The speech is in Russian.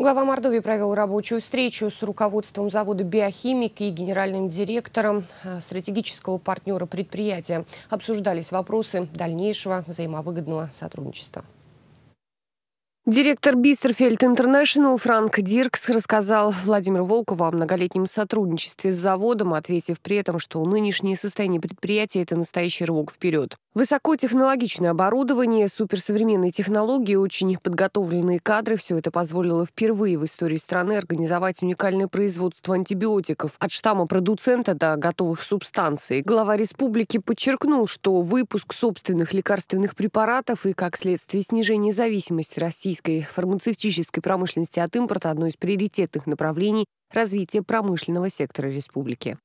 Глава Мордовии провел рабочую встречу с руководством завода «Биохимик» и генеральным директором э, стратегического партнера предприятия. Обсуждались вопросы дальнейшего взаимовыгодного сотрудничества. Директор Бистерфельд Интернешнл Франк Диркс рассказал Владимиру Волкову о многолетнем сотрудничестве с заводом, ответив при этом, что нынешнее состояние предприятия – это настоящий рывок вперед. Высокотехнологичное оборудование, суперсовременные технологии, очень подготовленные кадры – все это позволило впервые в истории страны организовать уникальное производство антибиотиков от штамма продуцента до готовых субстанций. Глава республики подчеркнул, что выпуск собственных лекарственных препаратов и, как следствие, снижение зависимости России российской фармацевтической промышленности от импорта – одно из приоритетных направлений развития промышленного сектора республики.